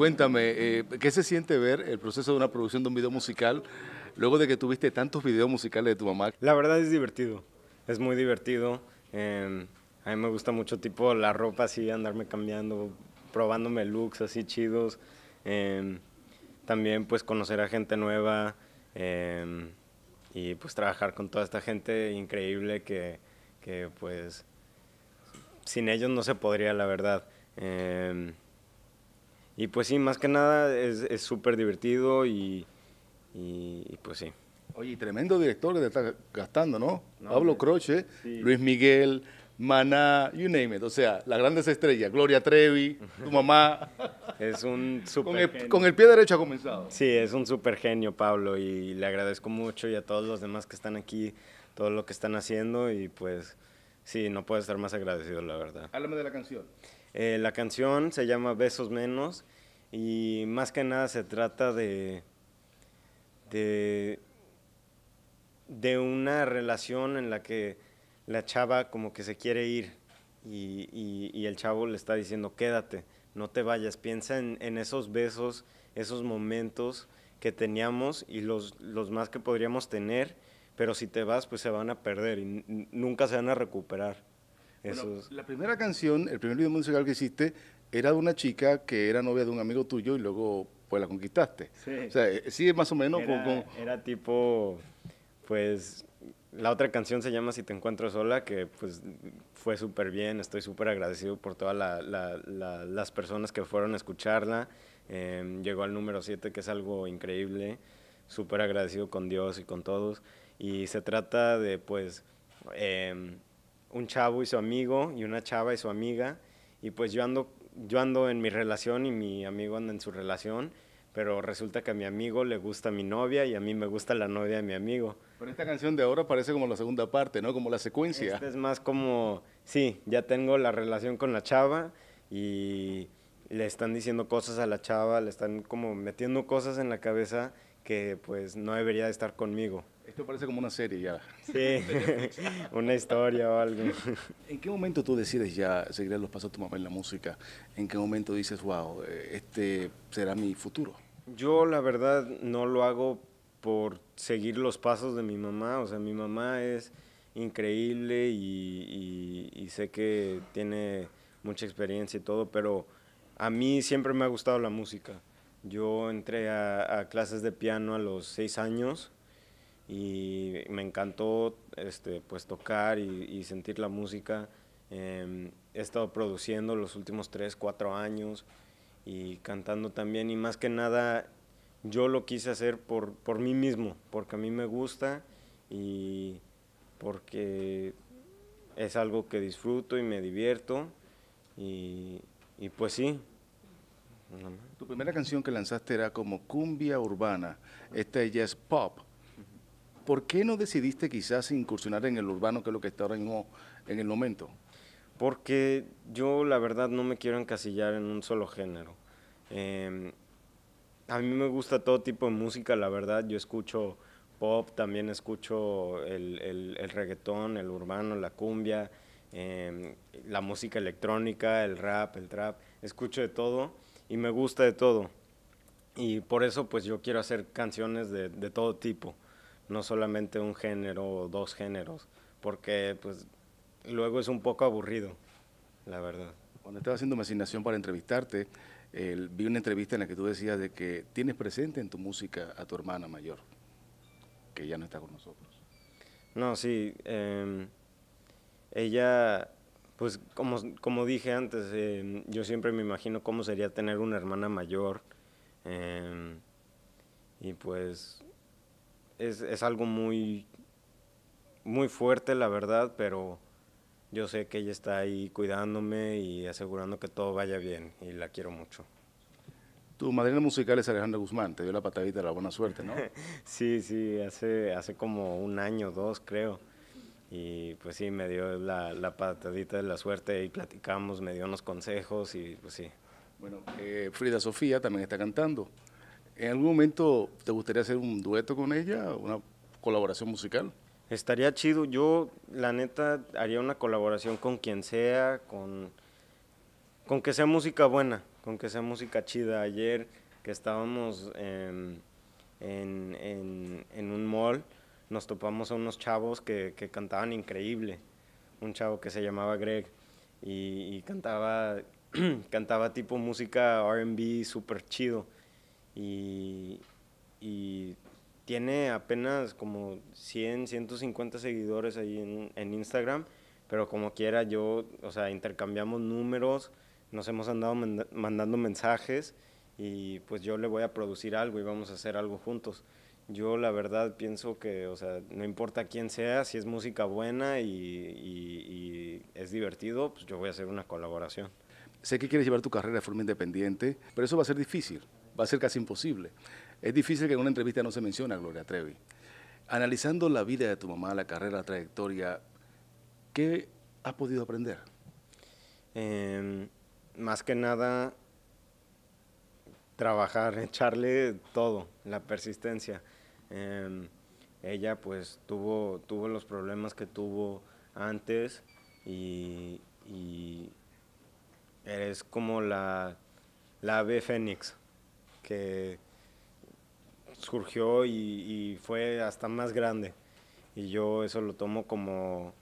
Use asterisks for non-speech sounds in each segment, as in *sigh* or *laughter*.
cuéntame, eh, ¿qué se siente ver el proceso de una producción de un video musical luego de que tuviste tantos videos musicales de tu mamá? La verdad es divertido, es muy divertido. Em, a mí me gusta mucho tipo la ropa así, andarme cambiando, probándome looks así chidos. Em, también pues conocer a gente nueva em, y pues trabajar con toda esta gente increíble que, pues sin ellos no se podría, la verdad. Y pues sí, más que nada es súper divertido y, pues sí. Oye, tremendo director que te está gastando, ¿no? Pablo Croce, Luis Miguel, Maná, you name it. O sea, las grandes estrellas, Gloria Trevi, tu mamá. *laughs* es un con el pie derecho ha comenzado. Sí, es un super genio, Pablo, y le agradezco mucho y a todos los demás que están aquí, todo lo que están haciendo y pues sí, no puedo estar más agradecido, la verdad. Háblame de la canción. Eh, la canción se llama Besos Menos y más que nada se trata de, una relación en la que la chava como que se quiere ir y, el chavo le está diciendo quédate, no te vayas, piensa en, esos besos, esos momentos que teníamos y los más que podríamos tener, pero si te vas pues se van a perder y nunca se van a recuperar. Bueno, La primera canción, el primer video musical que hiciste, era de una chica que era novia de un amigo tuyo y luego pues la conquistaste. Sí. O sea, eh, sí, más o menos. Era, era tipo, pues, la otra canción se llama Si te encuentro sola, que pues fue súper bien, estoy súper agradecido por todas las personas que fueron a escucharla. Em, llegó al número 7, que es algo increíble, súper agradecido con Dios y con todos. Y se trata de pues... Em, un chavo y su amigo y una chava y su amiga y pues yo ando, yo ando en mi relación y mi amigo anda en su relación, pero resulta que a mi amigo le gusta mi novia y a mí me gusta la novia de mi amigo. Pero esta canción de ahora parece como la segunda parte, ¿no? Como la secuencia. es más como, sí, ya tengo la relación con la chava y le están diciendo cosas a la chava, le están como metiendo cosas en la cabeza que pues no debería estar conmigo. Esto parece como una serie ya. Sí, *laughs* una historia o algo. ¿En qué momento tú decides ya seguir los pasos de tu mamá en la música? ¿En qué momento dices, wow, este será mi futuro? Yo la verdad no lo hago por seguir los pasos de mi mamá. O sea, mi mamá es increíble y, sé que tiene mucha experiencia y todo, pero a mí siempre me ha gustado la música. Yo entré a, a clases de piano a los seis años y me encantó este, pues tocar y, sentir la música. Em, he estado produciendo los últimos tres, cuatro años y cantando también y más que nada yo lo quise hacer por, por mí mismo, porque a mí me gusta y porque es algo que disfruto y me divierto y, y pues sí, tu primera canción que lanzaste era como cumbia urbana. Esta ya es pop. ¿Por qué no decidiste quizás incursionar en el urbano, que es lo que está ahora en el momento? Porque yo la verdad no me quiero encasillar en un solo género. Em, a mí me gusta todo tipo de música, la verdad. Yo escucho pop, también escucho el, el, reggaetón, el urbano, la cumbia, em, la música electrónica, el rap, el trap. Escucho de todo y me gusta de todo. Y por eso pues yo quiero hacer canciones de, de todo tipo no solamente un género o dos géneros, porque pues luego es un poco aburrido, la verdad. Cuando estaba haciendo mi asignación para entrevistarte, vi una entrevista en la que tú decías de que tienes presente en tu música a tu hermana mayor, que ya no está con nosotros. No, sí, em, ella, pues como, como dije antes, em, yo siempre me imagino cómo sería tener una hermana mayor. Em, y pues es, algo muy, muy fuerte, la verdad, pero yo sé que ella está ahí cuidándome y asegurando que todo vaya bien y la quiero mucho. Tu madrina musical es Alejandra Guzmán, te dio la patadita de la buena suerte, ¿no? *laughs* sí, sí, hace, hace como un año, dos creo. Y pues sí, me dio la, patadita de la suerte y platicamos, me dio unos consejos y pues sí. Bueno, eh, Frida Sofía también está cantando. ¿En algún momento te gustaría hacer un dueto con ella, una colaboración musical? Estaría chido. Yo, la neta, haría una colaboración con quien sea, con, con que sea música buena, con que sea música chida. Ayer que estábamos em, en, un mall, nos topamos a unos chavos que, cantaban increíble. Un chavo que se llamaba Greg y, cantaba, *clears throat* cantaba tipo música RB súper chido y, tiene apenas como 100, 150 seguidores ahí en, Instagram, pero como quiera yo, o sea, intercambiamos números, nos hemos andado mandando mensajes y pues yo le voy a producir algo y vamos a hacer algo juntos. Yo la verdad pienso que, o sea, no importa quién sea, si es música buena y, y es divertido, pues yo voy a hacer una colaboración. Sé que quieres llevar tu carrera de forma independiente, pero eso va a ser difícil va a ser casi imposible. Es difícil que en una entrevista no se mencione Gloria Trevi. Analizando la vida de tu mamá, la carrera, la trayectoria, ¿qué ha podido aprender? Em, más que nada, trabajar, *laughs* echarle todo, la persistencia. Em, ella pues tuvo, tuvo los problemas que tuvo antes y, y eres como la, la ave fénix que surgió y, fue hasta más grande. Y yo eso lo tomo como,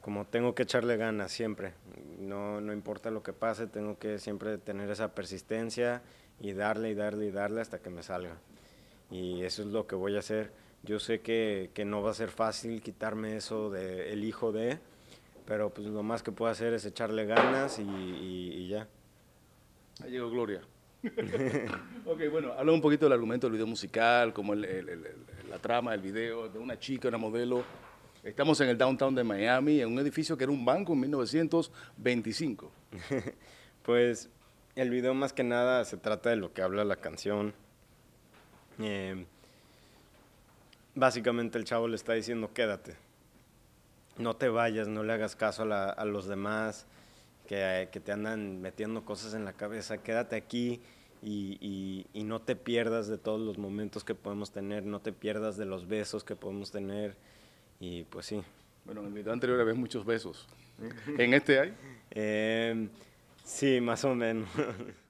como tengo que echarle ganas siempre. No, no importa lo que pase, tengo que siempre tener esa persistencia y darle y darle y darle hasta que me salga. Y eso es lo que voy a hacer. Yo sé que, que no va a ser fácil quitarme eso de el hijo de, pero pues lo más que puedo hacer es echarle ganas y, y, y ya. Ahí llegó Gloria. *laughs* ok, bueno, habla un poquito del argumento del video musical, como la trama del video, de una chica, una modelo. Estamos en el downtown de Miami, en un edificio que era un banco en 1925. *laughs* pues el video más que nada se trata de lo que habla la canción. Eh, básicamente el chavo le está diciendo, quédate, no te vayas, no le hagas caso a los demás que, te andan metiendo cosas en la cabeza, quédate aquí y, y, no te pierdas de todos los momentos que podemos tener, no te pierdas de los besos que podemos tener y pues sí. Bueno, en el video anterior había muchos besos. ¿En este hay? Em, sí, más o menos. *laughs*